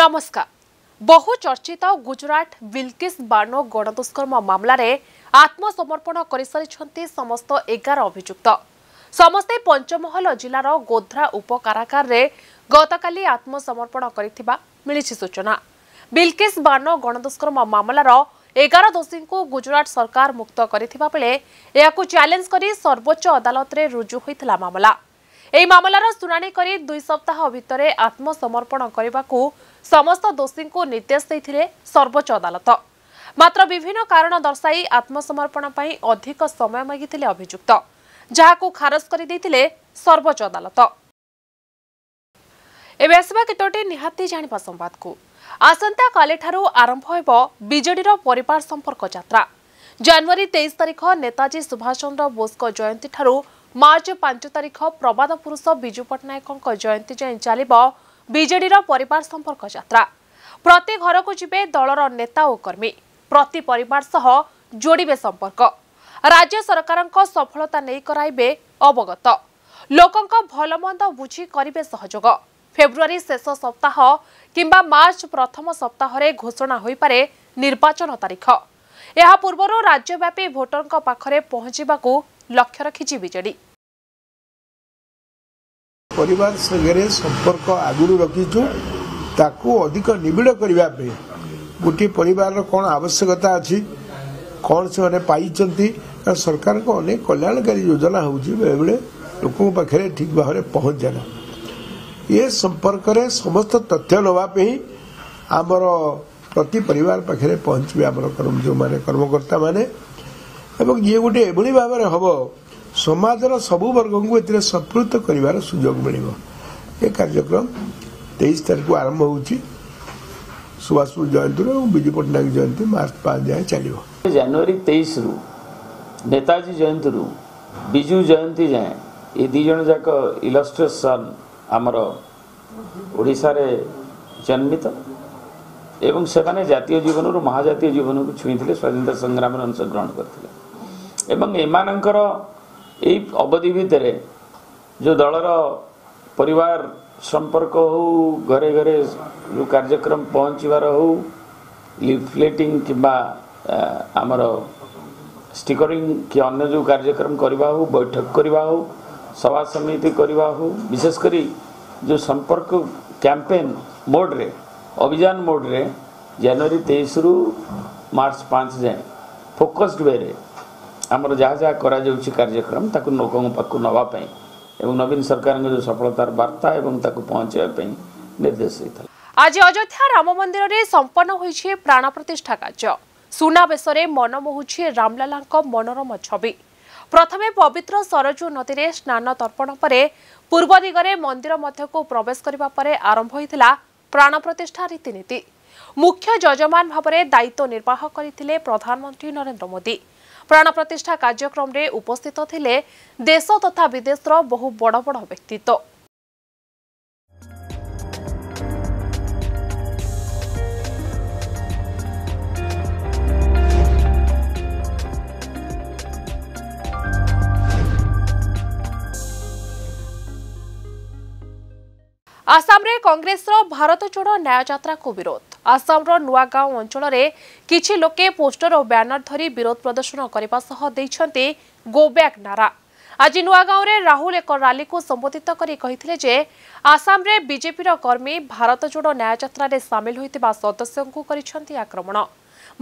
ନମସ୍କାର ବହୁଚର୍ଚ୍ଚିତ ଗୁଜରାଟ ବିଲ୍କିସ୍ ବାର୍ଣ୍ଣୋ ଗଣଦୁଷ୍କର୍ମ ମାମଲାରେ ଆତ୍ମସମର୍ପଣ କରିସାରିଛନ୍ତି ସମସ୍ତ ଏଗାର ଅଭିଯୁକ୍ତ ସମସ୍ତେ ପଞ୍ଚମହଲ ଜିଲ୍ଲାର ଗୋଧ୍ରା ଉପକାରାକାରରେ ଗତକାଲି ଆତ୍ମସମର୍ପଣ କରିଥିବା ମିଳିଛି ସୂଚନା ବିଲ୍କିସ୍ ବାର୍ଣ୍ଣୋ ଗଣଦୁଷ୍କର୍ମ ମାମଲାର ଏଗାର ଦୋଷୀଙ୍କୁ ଗୁଜରାଟ ସରକାର ମୁକ୍ତ କରିଥିବା ବେଳେ ଏହାକୁ ଚ୍ୟାଲେଞ୍ଜ କରି ସର୍ବୋଚ୍ଚ ଅଦାଲତରେ ରୁଜୁ ହୋଇଥିଲା ମାମଲା ଏହି ମାମଲାର ଶୁଣାଣି କରି ଦୁଇ ସପ୍ତାହ ଭିତରେ ଆତ୍ମସମର୍ପଣ କରିବାକୁ ସମସ୍ତ ଦୋଷୀଙ୍କୁ ନିର୍ଦ୍ଦେଶ ଦେଇଥିଲେ ସର୍ବୋଚ୍ଚ ଅଦାଲତ ମାତ୍ର ବିଭିନ୍ନ କାରଣ ଦର୍ଶାଇ ଆତ୍ମସମର୍ପଣ ପାଇଁ ଅଧିକ ସମୟ ମାଗିଥିଲେ ଅଭିଯୁକ୍ତ ଯାହାକୁ ଖାରଜ କରିଦେଇଥିଲେ ସର୍ବୋଚ୍ଚ ଅଦାଲତ ଏବେ ଆସିବା କେତୋଟି ନିହାତି ଜାଣିବା ସମ୍ବାଦକୁ ଆସନ୍ତାକାଲିଠାରୁ ଆରମ୍ଭ ହେବ ବିଜେଡ଼ିର ପରିବାର ସମ୍ପର୍କ ଯାତ୍ରା ଜାନୁଆରୀ ତେଇଶ ତାରିଖ ନେତାଜୀ ସୁଭାଷ ଚନ୍ଦ୍ର ବୋଷଙ୍କ ଜୟନ୍ତୀଠାରୁ ମାର୍ଚ୍ଚ ପାଞ୍ଚ ତାରିଖ ପ୍ରବାଦ ପୁରୁଷ ବିଜୁ ପଟ୍ଟନାୟକଙ୍କ ଜୟନ୍ତୀ ଯାଏଁ ଚାଲିବ ବିଜେଡିର ପରିବାର ସମ୍ପର୍କ ଯାତ୍ରା ପ୍ରତି ଘରକୁ ଯିବେ ଦଳର ନେତା ଓ କର୍ମୀ ପ୍ରତି ପରିବାର ସହ ଯୋଡ଼ିବେ ସମ୍ପର୍କ ରାଜ୍ୟ ସରକାରଙ୍କ ସଫଳତା ନେଇ କରାଇବେ ଅବଗତ ଲୋକଙ୍କ ଭଲମନ୍ଦ ବୁଝି କରିବେ ସହଯୋଗ ଫେବୃଆରୀ ଶେଷ ସପ୍ତାହ କିମ୍ବା ମାର୍ଚ୍ଚ ପ୍ରଥମ ସପ୍ତାହରେ ଘୋଷଣା ହୋଇପାରେ ନିର୍ବାଚନ ତାରିଖ ଏହା ପୂର୍ବରୁ ରାଜ୍ୟବ୍ୟାପୀ ଭୋଟରଙ୍କ ପାଖରେ ପହଞ୍ଚିବାକୁ ଲକ୍ଷ୍ୟ ରଖିଛି ବିଜେଡି ପରିବାର ସାଙ୍ଗରେ ସମ୍ପର୍କ ଆଗରୁ ରଖିଛୁ ତାକୁ ଅଧିକ ନିବିଡ଼ କରିବା ପାଇଁ ଗୋଟିଏ ପରିବାରର କ'ଣ ଆବଶ୍ୟକତା ଅଛି କ'ଣ ସେମାନେ ପାଇଛନ୍ତି କାରଣ ସରକାରଙ୍କ ଅନେକ କଲ୍ୟାଣକାରୀ ଯୋଜନା ହେଉଛି ବେଳେବେଳେ ଲୋକଙ୍କ ପାଖରେ ଠିକ୍ ଭାବରେ ପହଞ୍ଚେ ନା ଏ ସମ୍ପର୍କରେ ସମସ୍ତ ତଥ୍ୟ ନେବା ପାଇଁ ଆମର ପ୍ରତି ପରିବାର ପାଖରେ ପହଞ୍ଚିବେ ଆମର ଯେଉଁମାନେ କର୍ମକର୍ତ୍ତାମାନେ ଏବଂ ଇଏ ଗୋଟିଏ ଏଭଳି ଭାବରେ ହେବ ସମାଜର ସବୁ ବର୍ଗଙ୍କୁ ଏଥିରେ ସମ୍ପୃକ୍ତ କରିବାର ସୁଯୋଗ ମିଳିବ ଏ କାର୍ଯ୍ୟକ୍ରମ ତେଇଶ ତାରିଖକୁ ଆରମ୍ଭ ହେଉଛି ସୁଭାଷ ଜୟନ୍ତୀରୁ ଏବଂ ବିଜୁ ପଟ୍ଟନାୟକ ଜୟନ୍ତୀ ମାର୍ଚ୍ଚ ପାଞ୍ଚ ଯାଏଁ ଚାଲିବ ଜାନୁଆରୀ ତେଇଶରୁ ନେତାଜୀ ଜୟନ୍ତୀରୁ ବିଜୁ ଜୟନ୍ତୀ ଯାଏଁ ଏ ଦୁଇ ଜଣ ଯାକ ଇଲଷ୍ଟ୍ରେସନ୍ ଆମର ଓଡ଼ିଶାରେ ଜନ୍ମିତ ଏବଂ ସେମାନେ ଜାତୀୟ ଜୀବନରୁ ମହାଜାତୀୟ ଜୀବନକୁ ଛୁଇଁଥିଲେ ସ୍ୱାଧୀନତା ସଂଗ୍ରାମରେ ଅଂଶଗ୍ରହଣ କରିଥିଲେ ଏବଂ ଏମାନଙ୍କର ଏଇ ଅବଧି ଭିତରେ ଯେଉଁ ଦଳର ପରିବାର ସମ୍ପର୍କ ହେଉ ଘରେ ଘରେ ଯେଉଁ କାର୍ଯ୍ୟକ୍ରମ ପହଞ୍ଚିବାର ହେଉ ଲିଫଲେଟିଂ କିମ୍ବା ଆମର ଷ୍ଟିକରିଂ କି ଅନ୍ୟ ଯେଉଁ କାର୍ଯ୍ୟକ୍ରମ କରିବା ହେଉ ବୈଠକ କରିବା ହେଉ ସଭା ସମିତି କରିବା ହେଉ ବିଶେଷ କରି ଯେଉଁ ସମ୍ପର୍କ କ୍ୟାମ୍ପେନ୍ ମୋଡ଼ରେ ଅଭିଯାନ ମୋଡ଼ରେ ଜାନୁଆରୀ ତେଇଶରୁ ମାର୍ଚ୍ଚ ପାଞ୍ଚ ଯାଏଁ ଫୋକସ୍ଡ ୱେରେ ଆମର ଯାହା ଯାହା କରାଯାଉଛି କାର୍ଯ୍ୟକ୍ରମ ତାକୁ ଲୋକଙ୍କ ପାଖକୁ ନେବା ପାଇଁ ଏବଂ ନବୀନ ସରକାରଙ୍କ ଯେଉଁ ସଫଳତାର ବାର୍ତ୍ତା ଏବଂ ତାକୁ ପହଞ୍ଚାଇବା ପାଇଁ ନିର୍ଦ୍ଦେଶ ଦେଇଥିଲେ ଆଜି ଅଯୋଧ୍ୟା ରାମ ମନ୍ଦିରରେ ସମ୍ପନ୍ନ ହୋଇଛି ପ୍ରାଣ ପ୍ରତିଷ୍ଠା କାର୍ଯ୍ୟ ସୁନାବେଶରେ ମନମୋହୁଛି ରାମଲାଲାଙ୍କ ମନୋରମ ଛବି ପ୍ରଥମେ ପବିତ୍ର ସରଜୁ ନଦୀରେ ସ୍ନାନ ତର୍ପଣ ପରେ ପୂର୍ବ ଦିଗରେ ମନ୍ଦିର ମଧ୍ୟକୁ ପ୍ରବେଶ କରିବା ପରେ ଆରମ୍ଭ ହୋଇଥିଲା ପ୍ରାଣ ପ୍ରତିଷ୍ଠା ରୀତିନୀତି ମୁଖ୍ୟ ଯଜମାନ ଭାବରେ ଦାୟିତ୍ୱ ନିର୍ବାହ କରିଥିଲେ ପ୍ରଧାନମନ୍ତ୍ରୀ ନରେନ୍ଦ୍ର ମୋଦି ପ୍ରାଣ ପ୍ରତିଷ୍ଠା କାର୍ଯ୍ୟକ୍ରମରେ ଉପସ୍ଥିତ ଥିଲେ ଦେଶ ତଥା ବିଦେଶର ବହୁ ବଡ଼ ବଡ଼ ବ୍ୟକ୍ତିତ୍ୱ କଂଗ୍ରେସର ଭାରତ ଯୋଡ଼ ନ୍ୟାୟଯାତ୍ରାକୁ ବିରୋଧ ଆସାମର ନୂଆଗାଓଁ ଅଞ୍ଚଳରେ କିଛି ଲୋକେ ପୋଷ୍ଟର ଓ ବ୍ୟାନର ଧରି ବିରୋଧ ପ୍ରଦର୍ଶନ କରିବା ସହ ଦେଇଛନ୍ତି ଗୋବ୍ୟାକ୍ ନାରା ଆଜି ନୂଆଗାଓଁରେ ରାହୁଲ ଏକ ରାଲିକୁ ସମ୍ବୋଧିତ କରି କହିଥିଲେ ଯେ ଆସାମରେ ବିଜେପିର କର୍ମୀ ଭାରତ ଯୋଡ଼ ନ୍ୟାୟଯାତ୍ରାରେ ସାମିଲ ହୋଇଥିବା ସଦସ୍ୟଙ୍କୁ କରିଛନ୍ତି ଆକ୍ରମଣ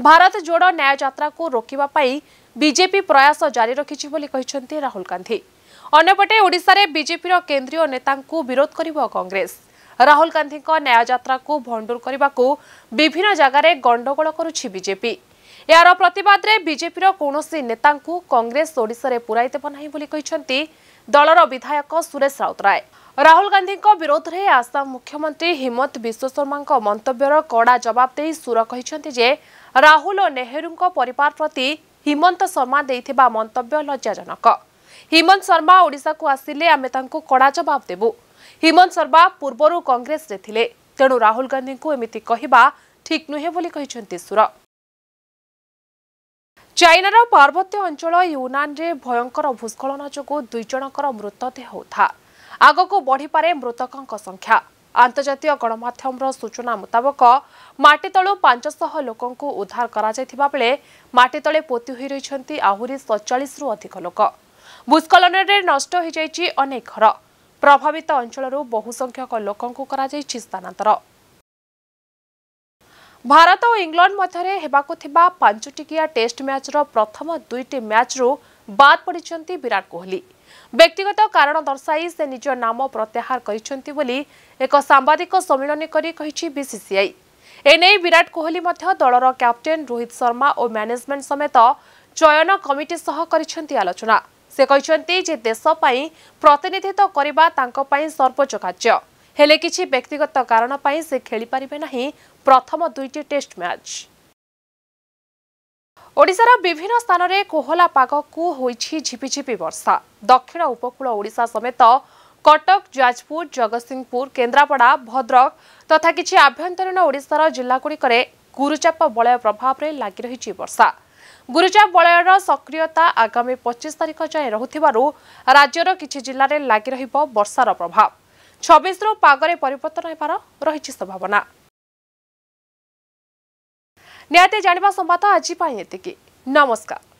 ଭାରତ ଯୋଡ଼ ନ୍ୟାୟଯାତ୍ରାକୁ ରୋକିବା ପାଇଁ ବିଜେପି ପ୍ରୟାସ ଜାରି ରଖିଛି ବୋଲି କହିଛନ୍ତି ରାହୁଲ ଗାନ୍ଧୀ ଅନ୍ୟପଟେ ଓଡ଼ିଶାରେ ବିଜେପିର କେନ୍ଦ୍ରୀୟ ନେତାଙ୍କୁ ବିରୋଧ କରିବ କଂଗ୍ରେସ ରାହୁଲ ଗାନ୍ଧୀଙ୍କ ନ୍ୟାୟଯାତ୍ରାକୁ ଭଣ୍ଡୁର କରିବାକୁ ବିଭିନ୍ନ ଜାଗାରେ ଗଣ୍ଡଗୋଳ କରୁଛି ବିଜେପି ଏହାର ପ୍ରତିବାଦରେ ବିଜେପିର କୌଣସି ନେତାଙ୍କୁ କଂଗ୍ରେସ ଓଡ଼ିଶାରେ ପୁରାଇ ଦେବ ନାହିଁ ବୋଲି କହିଛନ୍ତି ଦଳର ବିଧାୟକ ସୁରେଶ ରାଉତରାୟ ରାହୁଲ ଗାନ୍ଧୀଙ୍କ ବିରୋଧରେ ଆସାମ ମୁଖ୍ୟମନ୍ତ୍ରୀ ହିମନ୍ତ ବିଶ୍ୱଶର୍ମାଙ୍କ ମନ୍ତବ୍ୟର କଡ଼ା ଜବାବ ଦେଇ ସୁର କହିଛନ୍ତି ଯେ ରାହୁଲ ଓ ନେହେରୁଙ୍କ ପରିବାର ପ୍ରତି ହିମନ୍ତ ଶର୍ମା ଦେଇଥିବା ମନ୍ତବ୍ୟ ଲଜ୍ଜାଜନକ ହିମନ୍ତ ଶର୍ମା ଓଡ଼ିଶାକୁ ଆସିଲେ ଆମେ ତାଙ୍କୁ କଡ଼ା ଜବାବ ଦେବୁ ହିମନ୍ତ ଶର୍ମା ପୂର୍ବରୁ କଂଗ୍ରେସରେ ଥିଲେ ତେଣୁ ରାହୁଲ ଗାନ୍ଧୀଙ୍କୁ ଏମିତି କହିବା ଠିକ୍ ନୁହେଁ ବୋଲି କହିଛନ୍ତି ସୁର ଚାଇନାର ପାର୍ବତ୍ୟ ଅଞ୍ଚଳ ୟୁନାନ୍ରେ ଭୟଙ୍କର ଭୂସ୍ଖଳନ ଯୋଗୁଁ ଦୁଇଜଣଙ୍କର ମୃତଦେହ ଉଦ୍ଧାର ଆଗକୁ ବଢ଼ିପାରେ ମୃତକଙ୍କ ସଂଖ୍ୟା ଆନ୍ତର୍ଜାତୀୟ ଗଣମାଧ୍ୟମର ସୂଚନା ମୁତାବକ ମାଟିତଳୁ ପାଞ୍ଚଶହ ଲୋକଙ୍କୁ ଉଦ୍ଧାର କରାଯାଇଥିବା ବେଳେ ମାଟିତଳେ ପୋତି ହୋଇ ରହିଛନ୍ତି ଆହୁରି ସତଚାଳିଶରୁ ଅଧିକ ଲୋକ ଭୂସ୍ଖଳନରେ ନଷ୍ଟ ହୋଇଯାଇଛି ଅନେକ ଘର ପ୍ରଭାବିତ ଅଞ୍ଚଳରୁ ବହୁ ସଂଖ୍ୟକ ଲୋକଙ୍କୁ କରାଯାଇଛି ସ୍ଥାନାନ୍ତର ଭାରତ ଓ ଇଂଲଣ୍ଡ ମଧ୍ୟରେ ହେବାକୁ ଥିବା ପାଞ୍ଚଟିକିଆ ଟେଷ୍ଟ ମ୍ୟାଚ୍ର ପ୍ରଥମ ଦୁଇଟି ମ୍ୟାଚ୍ରୁ ବାଦ୍ ପଡ଼ିଛନ୍ତି ବିରାଟ କୋହଲି ବ୍ୟକ୍ତିଗତ କାରଣ ଦର୍ଶାଇ ସେ ନିଜ ନାମ ପ୍ରତ୍ୟାହାର କରିଛନ୍ତି ବୋଲି ଏକ ସାମ୍ବାଦିକ ସମ୍ମିଳନୀ କରି କହିଛି ବିସିସିଆଇ ଏନେଇ ବିରାଟ କୋହଲି ମଧ୍ୟ ଦଳର କ୍ୟାପ୍ଟେନ୍ ରୋହିତ ଶର୍ମା ଓ ମ୍ୟାନେଜମେଣ୍ଟ ସମେତ ଚୟନ କମିଟି ସହ କରିଛନ୍ତି ଆଲୋଚନା ସେ କହିଛନ୍ତି ଯେ ଦେଶ ପାଇଁ ପ୍ରତିନିଧିତ୍ୱ କରିବା ତାଙ୍କ ପାଇଁ ସର୍ବୋଚ୍ଚ କାର୍ଯ୍ୟ ହେଲେ କିଛି ବ୍ୟକ୍ତିଗତ କାରଣ ପାଇଁ ସେ ଖେଳିପାରିବେ ନାହିଁ ପ୍ରଥମ ଦୁଇଟି ଟେଷ୍ଟ ମ୍ୟାଚ୍ ଓଡ଼ିଶାର ବିଭିନ୍ନ ସ୍ଥାନରେ କୋହଲା ପାଗକୁ ହୋଇଛି ଝିପିଝିପି ବର୍ଷା ଦକ୍ଷିଣ ଉପକୂଳ ଓଡ଼ିଶା ସମେତ କଟକ ଯାଜପୁର ଜଗତସିଂହପୁର କେନ୍ଦ୍ରାପଡ଼ା ଭଦ୍ରକ ତଥା କିଛି ଆଭ୍ୟନ୍ତରୀଣ ଓଡ଼ିଶାର ଜିଲ୍ଲାଗୁଡ଼ିକରେ ଗୁରୁଚାପ ବଳୟ ପ୍ରଭାବରେ ଲାଗି ରହିଛି ବର୍ଷା ଗୁରୁଜା ବଳୟର ସକ୍ରିୟତା ଆଗାମୀ ପଚିଶ ତାରିଖ ଯାଏଁ ରହୁଥିବାରୁ ରାଜ୍ୟର କିଛି ଜିଲ୍ଲାରେ ଲାଗି ରହିବ ବର୍ଷାର ପ୍ରଭାବ ଛବିଶରୁ ପାଗରେ ପରିବର୍ତ୍ତନ ହେବାର ରହିଛି ସମ୍ଭାବନା ନିହାତି ଜାଣିବା ସମ୍ବାଦ ଆଜି ପାଇଁ ଏତିକି